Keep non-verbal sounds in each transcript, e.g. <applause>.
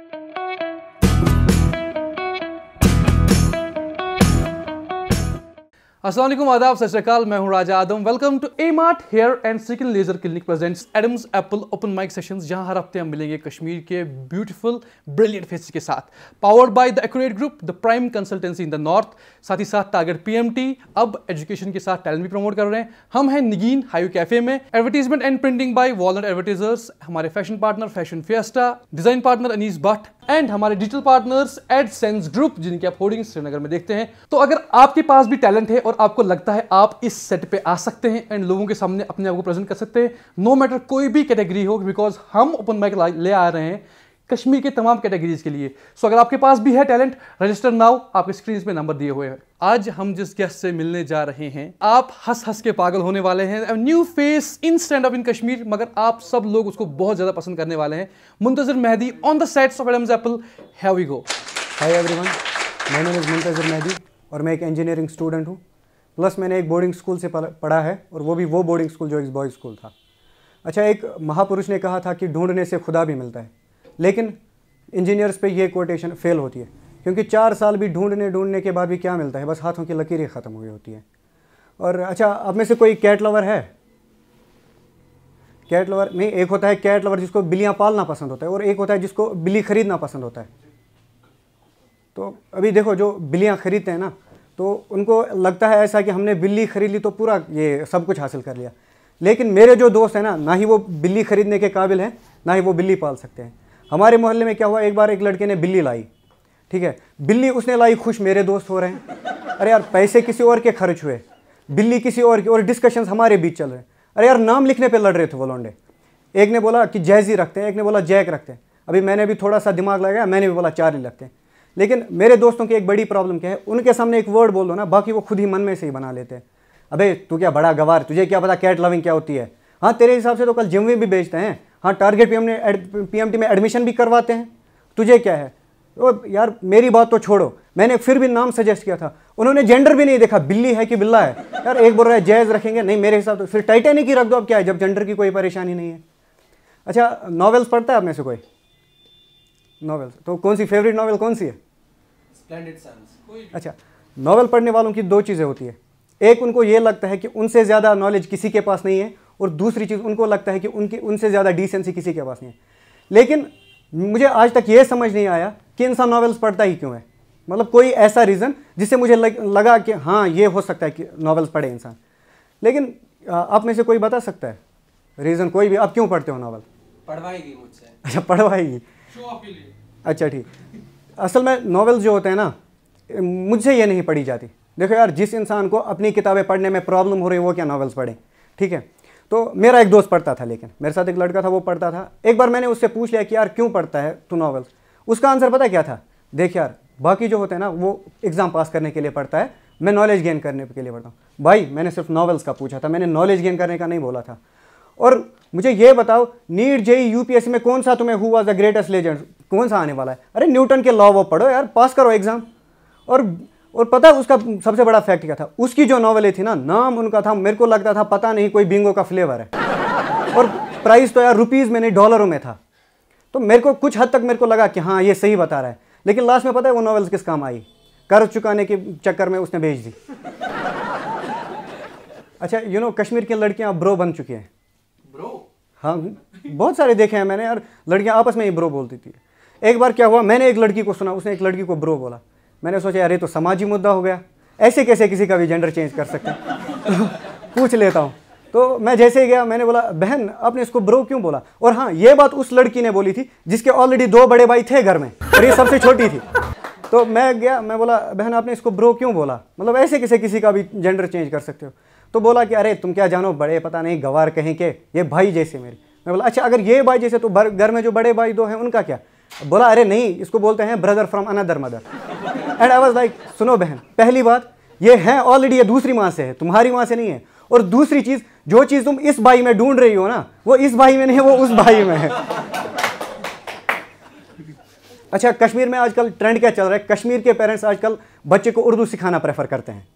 thank you असल आदाब सत मैं हूं Raja Adam welcome to A Mart hair and skin laser clinic presents Adam's Apple open mic sessions जहां हर हफ्ते हम मिलेंगे कश्मीर के ब्यूटीफुल ब्रिलियंट फेस के साथ powered by the Accurate group the Prime Consultancy in the north साथ ही साथ टारगेट पीएमटी अब एजुकेशन के साथ टैलेंट भी प्रमोट कर रहे हैं हम हैं निगीन हायू कैफे में advertisement and printing by wall advertisers हमारे fashion partner fashion festa design partner Anees Bhatt and हमारे digital partners ad sense group जिनकी आप होर्डिंग श्रीनगर में देखते हैं तो अगर आपके पास भी टैलेंट है और आपको लगता है आप इस सेट पे आ सकते हैं एंड लोगों के सामने अपने आप को प्रेजेंट कर सकते हैं नो no मैटर कोई भी कैटेगरी हो बिकॉज हम ओपन माइक ले आ रहे हैं कश्मीर के तमाम कैटेगरीज के लिए सो अगर आपके पास भी है टैलेंट रजिस्टर नाउ आपके स्क्रीन पे नंबर दिए हुए हैं आज हम जिस गेस्ट से मिलने जा रहे हैं आप हंस हंस के पागल होने वाले हैं new face in stand up in Kashmir मगर आप सब लोग उसको बहुत ज़्यादा पसंद करने वाले हैं Muntazir Mehdi on the sets of Adam's Apple have we go hi everyone my name is Muntazir Mehdi और मैं एक इंजीनियरिंग स्टूडेंट हूँ प्लस मैंने एक बोर्डिंग स्कूल से पढ़ा है और वो भी वो बोर्डिंग स्कूल जो एक बॉयज़ स्कूल था अच्छा एक महापुरुष ने कहा था कि ढूंढने से खुदा भी मिलता है लेकिन इंजीनियर्स पे ये कोटेशन फेल होती है क्योंकि चार साल भी ढूंढने ढूंढने के बाद भी क्या मिलता है बस हाथों की लकीरें ख़त्म हुई होती हैं और अच्छा अब में से कोई कैट लवर है कैट लवर नहीं एक होता है कैट लवर जिसको बिल्लियाँ पालना पसंद होता है और एक होता है जिसको बिल्ली खरीदना पसंद होता है तो अभी देखो जो बिल्लियाँ खरीदते हैं ना तो उनको लगता है ऐसा कि हमने बिल्ली खरीद ली तो पूरा ये सब कुछ हासिल कर लिया लेकिन मेरे जो दोस्त हैं ना ना ही वो बिल्ली खरीदने के काबिल हैं ना ही वो बिल्ली पाल सकते हैं हमारे मोहल्ले में क्या हुआ एक बार एक लड़के ने बिल्ली लाई ठीक है बिल्ली उसने लाई खुश मेरे दोस्त हो रहे हैं अरे यार पैसे किसी और के खर्च हुए बिल्ली किसी और के और डिस्कशन हमारे बीच चल रहे हैं अरे यार नाम लिखने पर लड़ रहे थे वो लौंडे एक ने बोला कि जैजी रखते हैं एक ने बोला जैक रखते हैं अभी मैंने भी थोड़ा सा दिमाग लगाया मैंने भी बोला चार्ली रखते हैं लेकिन मेरे दोस्तों की एक बड़ी प्रॉब्लम क्या है उनके सामने एक वर्ड बोल दो ना बाकी वो खुद ही मन में से ही बना लेते हैं अबे तू क्या बड़ा गवार तुझे क्या पता कैट लविंग क्या होती है हाँ तेरे हिसाब से तो कल जिम भी बेचते हैं हाँ टारगेट पीएम ने पीएमटी में एडमिशन भी करवाते हैं तुझे क्या है ओ यार मेरी बात तो छोड़ो मैंने फिर भी नाम सजेस्ट किया था उन्होंने जेंडर भी नहीं देखा बिल्ली है कि बिल्ला है यार एक बोल रहा है जैज रखेंगे नहीं मेरे हिसाब से फिर टाइटेनिक ही रख दो अब क्या है जब जेंडर की कोई परेशानी नहीं है अच्छा नॉवेल्स पढ़ता है आप में से कोई नॉवेल्स तो कौन सी फेवरेट नॉवेल कौन सी है अच्छा नॉवेल पढ़ने वालों की दो चीज़ें होती है एक उनको ये लगता है कि उनसे ज़्यादा नॉलेज किसी के पास नहीं है और दूसरी चीज़ उनको लगता है कि उनकी उनसे ज़्यादा डिसेंसी किसी के पास नहीं है लेकिन मुझे आज तक ये समझ नहीं आया कि इंसान नावल्स पढ़ता ही क्यों है मतलब कोई ऐसा रीज़न जिससे मुझे लग, लगा कि हाँ ये हो सकता है कि नावल्स पढ़े इंसान लेकिन आप में से कोई बता सकता है रीज़न कोई भी आप क्यों पढ़ते हो नावल पढ़वाएगी मुझसे अच्छा पढ़वाएगी अच्छा ठीक असल में नावल्स जो होते हैं ना मुझसे ये नहीं पढ़ी जाती देखो यार जिस इंसान को अपनी किताबें पढ़ने में प्रॉब्लम हो रही है वो क्या नावल्स पढ़े ठीक है तो मेरा एक दोस्त पढ़ता था लेकिन मेरे साथ एक लड़का था वो पढ़ता था एक बार मैंने उससे पूछ लिया कि यार क्यों पढ़ता है तू नॉवल्स उसका आंसर पता क्या था देख यार बाकी जो होते हैं ना वो एग्ज़ाम पास करने के लिए पढ़ता है मैं नॉलेज गेन करने के लिए पढ़ता हूँ भाई मैंने सिर्फ नॉवल्स का पूछा था मैंने नॉलेज गेन करने का नहीं बोला था और मुझे ये बताओ नीट जेई यू में कौन सा तुम्हें हु द ग्रेटेस्ट लेजेंड कौन सा आने वाला है अरे न्यूटन के लॉ वो पढ़ो यार पास करो एग्ज़ाम और और पता उसका सबसे बड़ा फैक्ट क्या था उसकी जो नॉवलें थी ना नाम उनका था मेरे को लगता था पता नहीं कोई बिंगो का फ्लेवर है और प्राइस तो यार रुपीज़ में नहीं डॉलरों में था तो मेरे को कुछ हद तक मेरे को लगा कि हाँ ये सही बता रहा है लेकिन लास्ट में पता है वो नॉवल्स किस काम आई कर्ज चुकाने के चक्कर में उसने भेज दी अच्छा यू नो कश्मीर की लड़कियाँ ब्रो बन चुकी हैं ब्रो हाँ बहुत सारे देखे हैं मैंने यार लड़कियाँ आपस में ही ब्रो बोलती थी एक बार क्या हुआ मैंने एक लड़की को सुना उसने एक लड़की को ब्रो बोला मैंने सोचा अरे तो समाजी मुद्दा हो गया ऐसे कैसे किसी का भी जेंडर चेंज कर सकते हैं <laughs> पूछ लेता हूँ तो मैं जैसे ही गया मैंने बोला बहन आपने इसको ब्रो क्यों बोला और हाँ ये बात उस लड़की ने बोली थी जिसके ऑलरेडी दो बड़े भाई थे घर में और ये सबसे छोटी थी <laughs> तो मैं गया मैं बोला बहन आपने इसको ब्रो क्यों बोला मतलब ऐसे कैसे किसी का भी जेंडर चेंज कर सकते हो तो बोला कि अरे तुम क्या जानो बड़े पता नहीं गवार कहें के ये भाई जैसे मेरे मैं बोला अच्छा अगर ये भाई जैसे तो घर में जो बड़े भाई दो हैं उनका क्या बोला अरे नहीं इसको बोलते हैं brother from another mother and I was like सुनो बहन पहली बात ये है ऑलरेडी ये दूसरी माँ से है तुम्हारी माँ से नहीं है और दूसरी चीज़ जो चीज़ तुम इस भाई में ढूंढ रही हो ना वो इस भाई में नहीं है वो उस भाई में है अच्छा कश्मीर में आजकल ट्रेंड क्या चल रहा है कश्मीर के पेरेंट्स आजकल बच्चे को उर्दू सिखाना प्रेफर करते हैं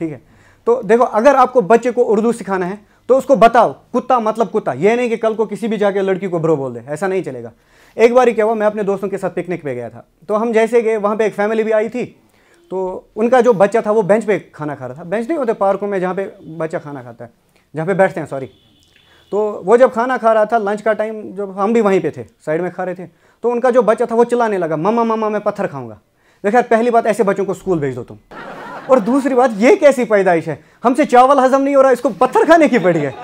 ठीक है तो देखो अगर आपको बच्चे को उर्दू सिखाना है तो उसको बताओ कुत्ता मतलब कुत्ता ये नहीं कि कल को किसी भी जाके लड़की को ब्रो बोल दे ऐसा नहीं चलेगा एक बार ही क्या हुआ मैं अपने दोस्तों के साथ पिकनिक पे गया था तो हम जैसे गए वहाँ पे एक फैमिली भी आई थी तो उनका जो बच्चा था वो बेंच पे खाना खा रहा था बेंच नहीं होते पार्कों में जहाँ पे बच्चा खाना खाता है जहाँ पे बैठते हैं सॉरी तो वो जब खाना खा रहा था लंच का टाइम जब हम भी वहीं पर थे साइड में खा रहे थे तो उनका जो बच्चा था वो चिल्लाने लगा मम्मा मम्मा मैं पत्थर खाऊँगा देखिए यार पहली बात ऐसे बच्चों को स्कूल भेज दो तुम और दूसरी बात ये कैसी पैदाइश है हमसे चावल हजम नहीं हो रहा इसको पत्थर खाने की पड़ी है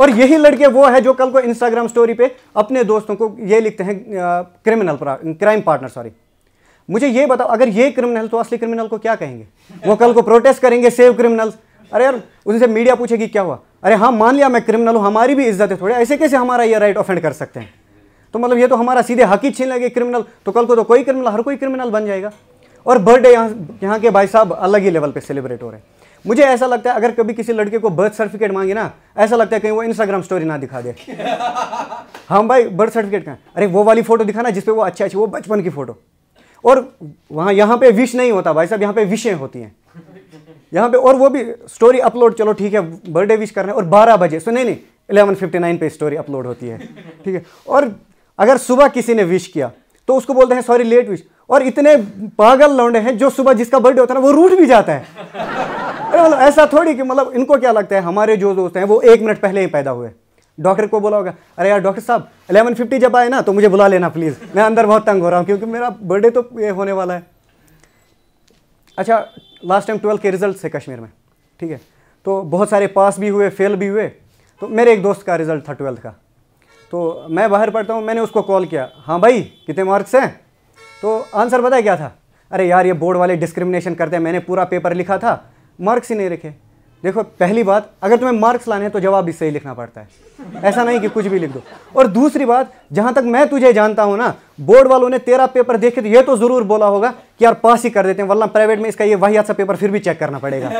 और यही लड़के वो है जो कल को इंस्टाग्राम स्टोरी पे अपने दोस्तों को ये लिखते हैं क्रिमिनल क्राइम पार्टनर सॉरी मुझे ये बताओ अगर ये क्रिमिनल तो असली क्रिमिनल को क्या कहेंगे वो कल को प्रोटेस्ट करेंगे सेव क्रिमिनल अरे यार उनसे मीडिया पूछेगी क्या हुआ अरे हाँ मान लिया मैं क्रिमिनल हूँ हमारी भी इज्जत है थोड़ी ऐसे कैसे हमारा ये राइट ऑफेंड कर सकते हैं तो मतलब ये तो हमारा सीधे हक ही छीन लगे क्रिमिनल तो कल को तो कोई क्रिमिनल हर कोई क्रिमिनल बन जाएगा और बर्थडे यहाँ यहाँ के भाई साहब अलग ही लेवल पे सेलिब्रेट हो रहे हैं मुझे ऐसा लगता है अगर कभी किसी लड़के को बर्थ सर्टिफिकेट मांगे ना ऐसा लगता है कहीं वो इंस्टाग्राम स्टोरी ना दिखा दे <laughs> हम हाँ भाई बर्थ सर्टिफिकेट का अरे वो वाली फोटो दिखाना जिसपे वो अच्छी अच्छी वो बचपन की फोटो और वहाँ यहाँ पे विश नहीं होता भाई साहब यहाँ पे विशें होती हैं यहाँ पे और वो भी स्टोरी अपलोड चलो ठीक है बर्थडे विश करना हैं और बारह बजे सो नहीं नहीं इलेवन फिफ्टी नाइन पे स्टोरी अपलोड होती है ठीक है और अगर सुबह किसी ने विश किया तो उसको बोलते हैं सॉरी लेट विश और इतने पागल लौंडे हैं जो सुबह जिसका बर्थडे होता है ना वो रूट भी जाता है अरे मतलब ऐसा थोड़ी कि मतलब इनको क्या लगता है हमारे जो दोस्त हैं वो एक मिनट पहले ही पैदा हुए डॉक्टर को बोला होगा अरे यार डॉक्टर साहब फिफ्टी जब आए ना तो मुझे बुला लेना प्लीज़ मैं अंदर बहुत तंग हो रहा हूँ क्योंकि मेरा बर्थडे तो ये होने वाला है अच्छा लास्ट टाइम ट्वेल्थ के रिजल्ट थे कश्मीर में ठीक है तो बहुत सारे पास भी हुए फेल भी हुए तो मेरे एक दोस्त का रिज़ल्ट था ट्वेल्थ का तो मैं बाहर पढ़ता हूँ मैंने उसको कॉल किया हाँ भाई कितने मार्क्स हैं तो आंसर बताया क्या था अरे यार ये बोर्ड वाले डिस्क्रिमिनेशन करते हैं मैंने पूरा पेपर लिखा था मार्क्स ही नहीं रखे देखो पहली बात अगर तुम्हें मार्क्स लाने हैं तो जवाब भी सही लिखना पड़ता है ऐसा नहीं कि कुछ भी लिख दो और दूसरी बात जहां तक मैं तुझे जानता हूं ना बोर्ड वालों ने तेरा पेपर देखे तो ये तो ज़रूर बोला होगा कि यार पास ही कर देते हैं वरना प्राइवेट में इसका ये वही सा पेपर फिर भी चेक करना पड़ेगा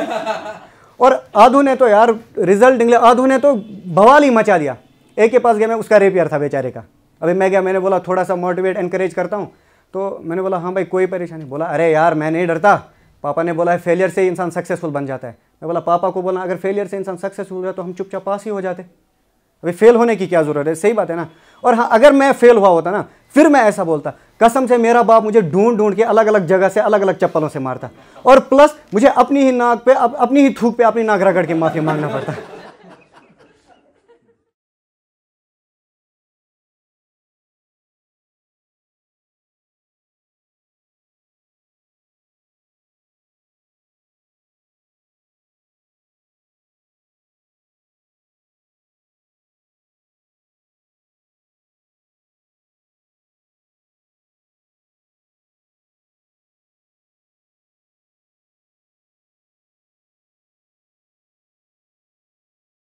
और आधू ने तो यार रिजल्ट निकले आधू ने तो बवाल ही मचा दिया एक के पास गया मैं उसका रेपियर था बेचारे का अभी मैं गया मैंने बोला थोड़ा सा मोटिवेट इनक्रेज करता हूँ तो मैंने बोला हाँ भाई कोई परेशानी बोला अरे यार मैं नहीं डरता पापा ने बोला है फेलियर से इंसान सक्सेसफुल बन जाता है मैं बोला पापा को बोला अगर फेलियर से इंसान सक्सेसफुल हो तो हम चुपचाप पास ही हो जाते अभी फेल होने की क्या ज़रूरत है सही बात है ना और हाँ अगर मैं फेल हुआ होता ना फिर मैं ऐसा बोलता कसम से मेरा बाप मुझे ढूंढ ढूंढ के अलग अलग जगह से अलग अलग चप्पलों से मारता और प्लस मुझे अपनी ही नाक पे अप, अपनी ही थूक पे अपनी नाक रगड़ के माफ़ी मांगना पड़ता